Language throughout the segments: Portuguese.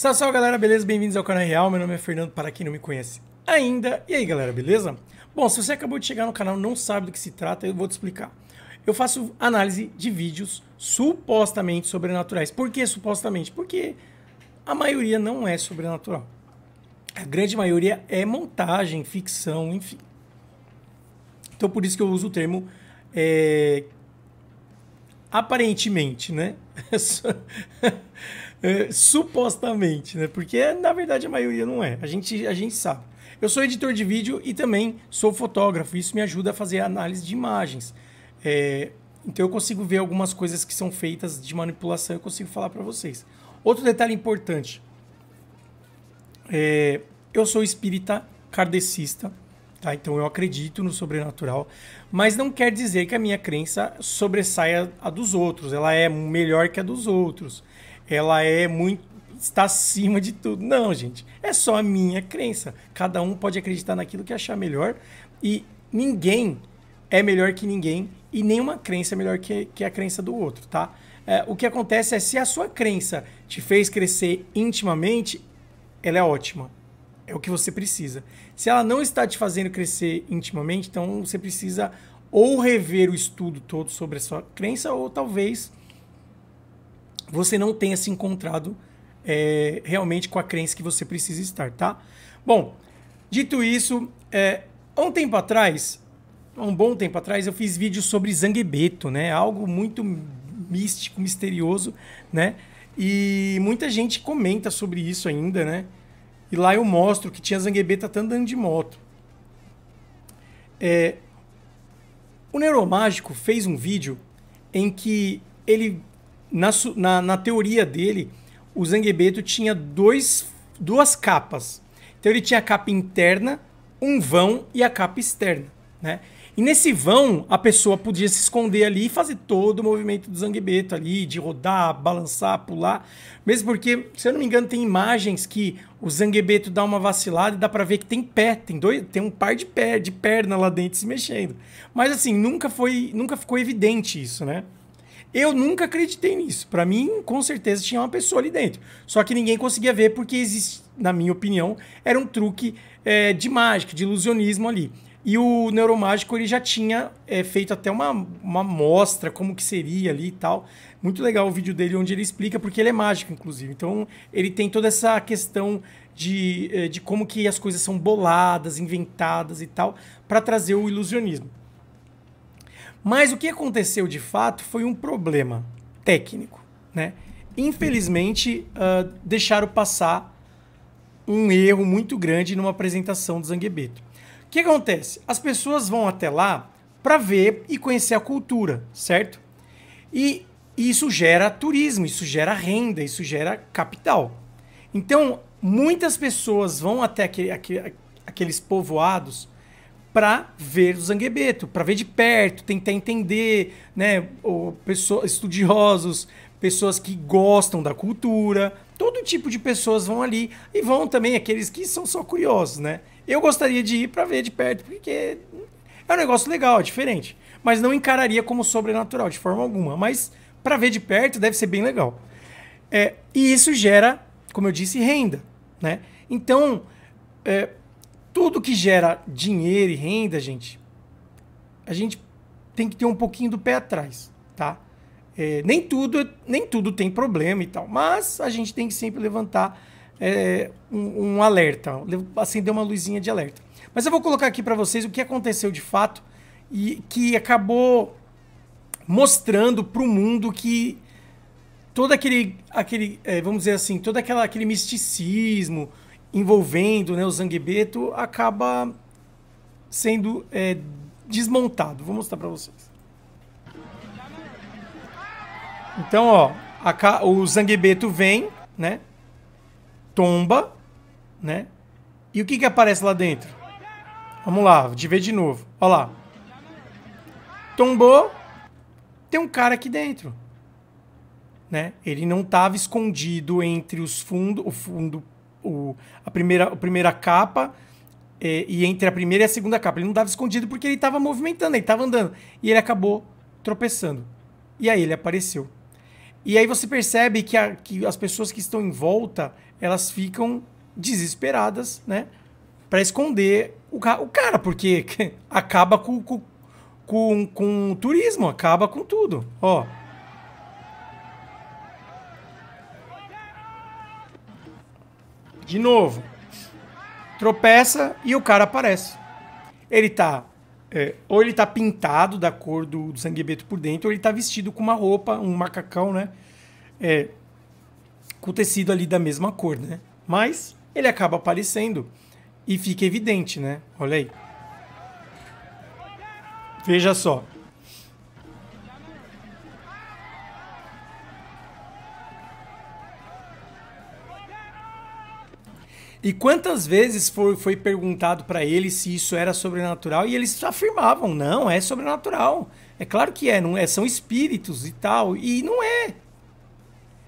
Salve, salve galera, beleza? Bem-vindos ao canal Real. Meu nome é Fernando, para quem não me conhece ainda. E aí galera, beleza? Bom, se você acabou de chegar no canal não sabe do que se trata, eu vou te explicar. Eu faço análise de vídeos supostamente sobrenaturais. Por que supostamente? Porque a maioria não é sobrenatural. A grande maioria é montagem, ficção, enfim. Então por isso que eu uso o termo é, aparentemente, né? É, supostamente, né? Porque na verdade a maioria não é. A gente, a gente sabe. Eu sou editor de vídeo e também sou fotógrafo. Isso me ajuda a fazer análise de imagens. É, então eu consigo ver algumas coisas que são feitas de manipulação. Eu consigo falar para vocês. Outro detalhe importante. É, eu sou espírita kardecista Tá? Então eu acredito no sobrenatural, mas não quer dizer que a minha crença sobressaia a dos outros. Ela é melhor que a dos outros. Ela é muito está acima de tudo. Não, gente, é só a minha crença. Cada um pode acreditar naquilo que achar melhor e ninguém é melhor que ninguém e nenhuma crença é melhor que, que a crença do outro, tá? É, o que acontece é se a sua crença te fez crescer intimamente, ela é ótima é o que você precisa. Se ela não está te fazendo crescer intimamente, então você precisa ou rever o estudo todo sobre a sua crença, ou talvez você não tenha se encontrado é, realmente com a crença que você precisa estar, tá? Bom, dito isso, é, há um tempo atrás, há um bom tempo atrás, eu fiz vídeo sobre Zanguebeto, né? Algo muito místico, misterioso, né? E muita gente comenta sobre isso ainda, né? E lá eu mostro que tinha Zanguebeta tá andando de moto. É, o Neuromágico fez um vídeo em que ele, na, na, na teoria dele, o Zanguebeto tinha dois, duas capas. Então ele tinha a capa interna, um vão e a capa externa. Né? E nesse vão, a pessoa podia se esconder ali e fazer todo o movimento do zanguebeto ali, de rodar, balançar, pular. Mesmo porque, se eu não me engano, tem imagens que o zanguebeto dá uma vacilada e dá para ver que tem pé, tem dois, tem um par de pé, de perna lá dentro se mexendo. Mas assim, nunca foi, nunca ficou evidente isso, né? Eu nunca acreditei nisso. Para mim, com certeza tinha uma pessoa ali dentro. Só que ninguém conseguia ver porque existe, na minha opinião, era um truque é, de mágica, de ilusionismo ali. E o Neuromágico ele já tinha é, feito até uma, uma mostra como que seria ali e tal. Muito legal o vídeo dele onde ele explica, porque ele é mágico, inclusive. Então ele tem toda essa questão de, é, de como que as coisas são boladas, inventadas e tal, para trazer o ilusionismo. Mas o que aconteceu de fato foi um problema técnico, né? Infelizmente, uh, deixaram passar um erro muito grande numa apresentação do Zanguebeto o que acontece? As pessoas vão até lá para ver e conhecer a cultura, certo? E isso gera turismo, isso gera renda, isso gera capital. Então, muitas pessoas vão até aquele, aquele, aqueles povoados para ver o Zanguebeto, para ver de perto, tentar entender, né? pessoas estudiosos, pessoas que gostam da cultura, todo tipo de pessoas vão ali e vão também aqueles que são só curiosos, né? Eu gostaria de ir para ver de perto, porque é um negócio legal, é diferente, mas não encararia como sobrenatural de forma alguma, mas para ver de perto deve ser bem legal. É, e isso gera, como eu disse, renda, né? Então, é, tudo que gera dinheiro e renda, gente, a gente tem que ter um pouquinho do pé atrás, tá? É, nem, tudo, nem tudo tem problema e tal, mas a gente tem que sempre levantar é, um, um, alerta, acender uma luzinha de alerta. Mas eu vou colocar aqui para vocês o que aconteceu de fato e que acabou mostrando para o mundo que todo aquele, aquele é, vamos dizer assim, todo aquela, aquele misticismo envolvendo né, o Zanguebeto acaba sendo é, desmontado. Vou mostrar para vocês. Então, ó, a, o zanguebeto vem, né? Tomba, né? E o que que aparece lá dentro? Vamos lá, de ver de novo. Olha lá. Tombou, tem um cara aqui dentro. Né? Ele não estava escondido entre os fundos, o fundo, o, a, primeira, a primeira capa é, e entre a primeira e a segunda capa. Ele não estava escondido porque ele estava movimentando, ele estava andando. E ele acabou tropeçando. E aí ele apareceu. E aí você percebe que, a, que as pessoas que estão em volta, elas ficam desesperadas, né? Para esconder o, ca o, cara, porque acaba com, com, com, com o turismo, acaba com tudo. Ó. De novo. Tropeça e o cara aparece. Ele tá é, ou ele está pintado da cor do, do beto por dentro, ou ele está vestido com uma roupa, um macacão, né? É, com tecido ali da mesma cor, né? Mas ele acaba aparecendo e fica evidente, né? Olha aí. Veja só. E quantas vezes foi, foi perguntado para eles se isso era sobrenatural e eles afirmavam: não, é sobrenatural. É claro que é, não é, são espíritos e tal. E não é.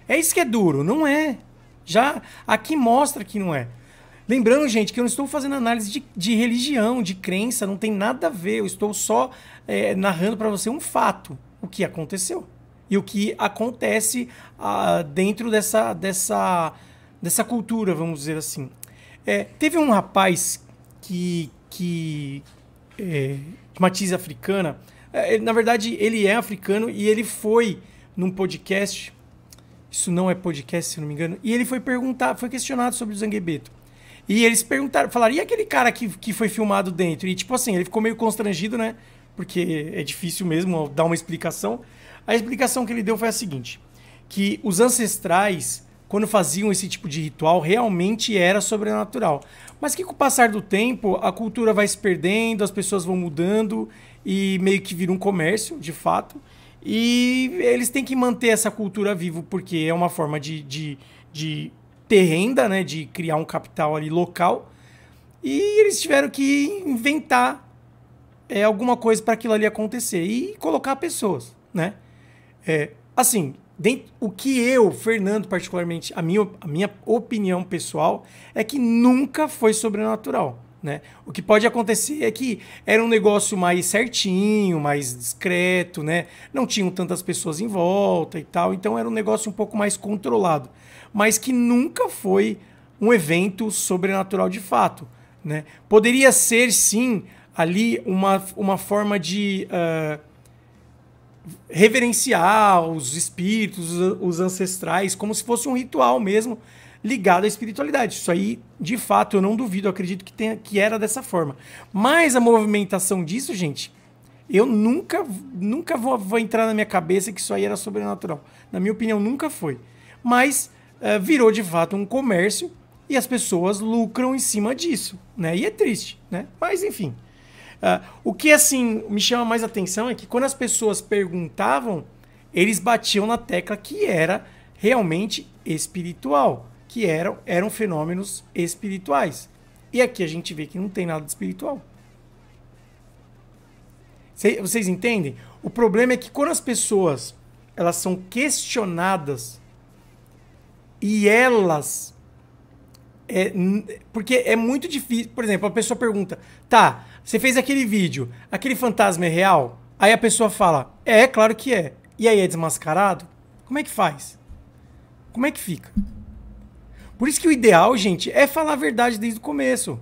É isso que é duro, não é. Já aqui mostra que não é. Lembrando, gente, que eu não estou fazendo análise de, de religião, de crença, não tem nada a ver. Eu estou só é, narrando para você um fato, o que aconteceu e o que acontece ah, dentro dessa, dessa dessa cultura, vamos dizer assim. É, teve um rapaz que, que é, matiz africana, é, na verdade ele é africano e ele foi num podcast, isso não é podcast se não me engano, e ele foi perguntar, foi questionado sobre o Zanguebeto. E eles perguntaram, falaram, e aquele cara que, que foi filmado dentro? E tipo assim, ele ficou meio constrangido, né? Porque é difícil mesmo dar uma explicação. A explicação que ele deu foi a seguinte: que os ancestrais quando faziam esse tipo de ritual, realmente era sobrenatural. Mas que com o passar do tempo, a cultura vai se perdendo, as pessoas vão mudando e meio que vira um comércio, de fato. E eles têm que manter essa cultura viva, porque é uma forma de, de, de ter renda, né? de criar um capital ali local. E eles tiveram que inventar é, alguma coisa para aquilo ali acontecer e colocar pessoas, né? É, assim, Dentro, o que eu, Fernando, particularmente, a minha, a minha opinião pessoal é que nunca foi sobrenatural. Né? O que pode acontecer é que era um negócio mais certinho, mais discreto, né? não tinham tantas pessoas em volta e tal, então era um negócio um pouco mais controlado, mas que nunca foi um evento sobrenatural de fato. Né? Poderia ser sim ali uma, uma forma de. Uh, reverenciar os espíritos, os ancestrais, como se fosse um ritual mesmo ligado à espiritualidade. Isso aí, de fato, eu não duvido, eu acredito que, tenha, que era dessa forma. Mas a movimentação disso, gente, eu nunca, nunca vou, vou entrar na minha cabeça que isso aí era sobrenatural. Na minha opinião, nunca foi. Mas uh, virou de fato um comércio e as pessoas lucram em cima disso, né? E é triste, né? Mas enfim. Uh, o que assim me chama mais atenção é que quando as pessoas perguntavam, eles batiam na tecla que era realmente espiritual, que eram, eram fenômenos espirituais. E aqui a gente vê que não tem nada de espiritual. Vocês entendem? O problema é que quando as pessoas elas são questionadas e elas é, porque é muito difícil. Por exemplo, a pessoa pergunta: tá, você fez aquele vídeo, aquele fantasma é real? Aí a pessoa fala, é, claro que é. E aí é desmascarado? Como é que faz? Como é que fica? Por isso que o ideal, gente, é falar a verdade desde o começo.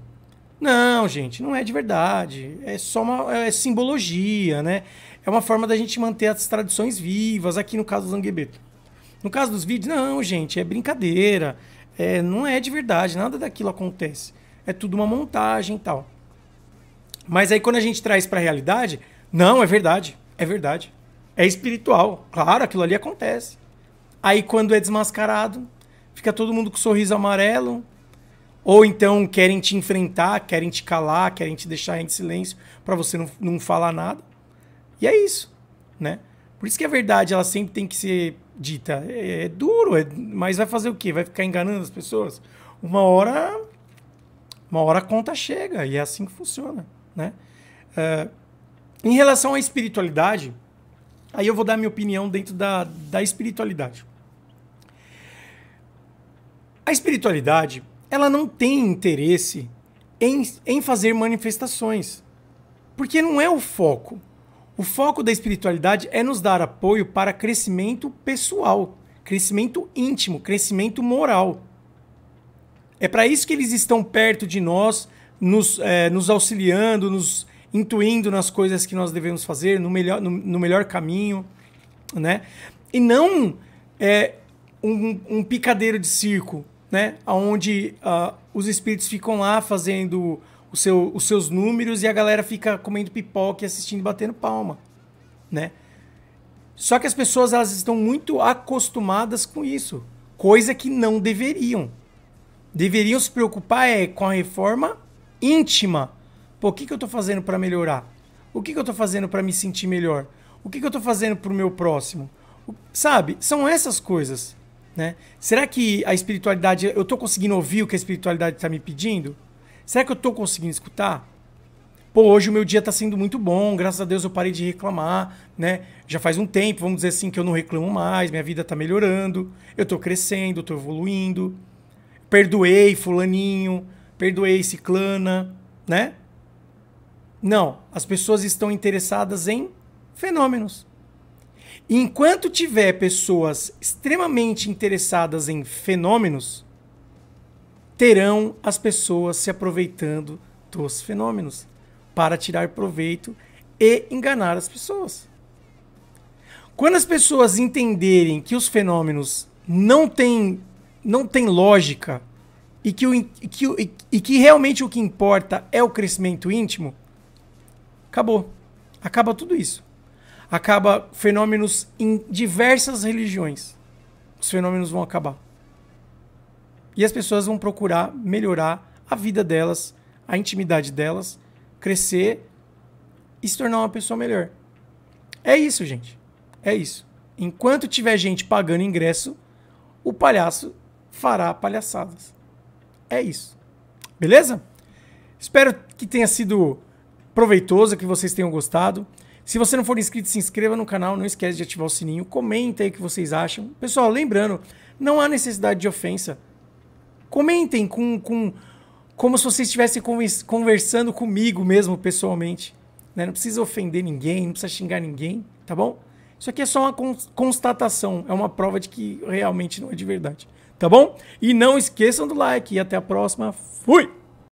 Não, gente, não é de verdade. É só uma é simbologia, né? É uma forma da gente manter as tradições vivas, aqui no caso do Zanguebeto. No caso dos vídeos, não, gente, é brincadeira. É, não é de verdade, nada daquilo acontece. É tudo uma montagem e tal. Mas aí quando a gente traz para a realidade, não, é verdade, é verdade. É espiritual, claro, aquilo ali acontece. Aí quando é desmascarado, fica todo mundo com sorriso amarelo, ou então querem te enfrentar, querem te calar, querem te deixar em silêncio para você não, não falar nada. E é isso, né? Por isso que a verdade ela sempre tem que ser dita. É, é duro, é, mas vai fazer o quê? Vai ficar enganando as pessoas? Uma hora, uma hora a conta chega e é assim que funciona. Né? Ah, em relação à espiritualidade, aí eu vou dar minha opinião dentro da, da espiritualidade. A espiritualidade, ela não tem interesse em, em fazer manifestações, porque não é o foco. O foco da espiritualidade é nos dar apoio para crescimento pessoal, crescimento íntimo, crescimento moral. É para isso que eles estão perto de nós, nos, é, nos auxiliando, nos intuindo nas coisas que nós devemos fazer, no melhor, no, no melhor caminho, né? E não é, um, um picadeiro de circo, né? Onde uh, ah, os espíritos ficam lá fazendo o seu, os seus números e a galera fica comendo pipoca e assistindo batendo palma, né? Só que as pessoas elas estão muito acostumadas com isso, coisa que não deveriam. Deveriam se preocupar é, com a reforma íntima. Pô, o que, que eu estou fazendo para melhorar? O que, que eu estou fazendo para me sentir melhor? O que, que eu estou fazendo para o meu próximo? O, sabe? São essas coisas. Né? Será que a espiritualidade. Eu estou conseguindo ouvir o que a espiritualidade está me pedindo? Será que eu estou conseguindo escutar? Pô, hoje o meu dia está sendo muito bom, graças a Deus eu parei de reclamar, né? Já faz um tempo, vamos dizer assim, que eu não reclamo mais, minha vida está melhorando, eu estou crescendo, estou evoluindo perdoei fulaninho, perdoei ciclana, né? Não, as pessoas estão interessadas em fenômenos. E enquanto tiver pessoas extremamente interessadas em fenômenos, terão as pessoas se aproveitando dos fenômenos para tirar proveito e enganar as pessoas. Quando as pessoas entenderem que os fenômenos não têm não tem lógica e que, o, que, e que realmente o que importa é o crescimento íntimo, acabou. Acaba tudo isso. Acaba fenômenos em diversas religiões. Os fenômenos vão acabar. E as pessoas vão procurar melhorar a vida delas, a intimidade delas, crescer e se tornar uma pessoa melhor. É isso, gente. É isso. Enquanto tiver gente pagando ingresso, o palhaço fará palhaçadas é isso. Beleza? Espero que tenha sido proveitoso, que vocês tenham gostado. Se você não for inscrito, se inscreva no canal, não esquece de ativar o sininho, comenta aí o que vocês acham. Pessoal, lembrando, não há necessidade de ofensa. Comentem com, com como se vocês estivessem conversando comigo mesmo pessoalmente. Né? Não precisa ofender ninguém, não precisa xingar ninguém, tá bom? Isso aqui é só uma constatação, é uma prova de que realmente não é de verdade tá bom? E não esqueçam do like e até a próxima. Fui!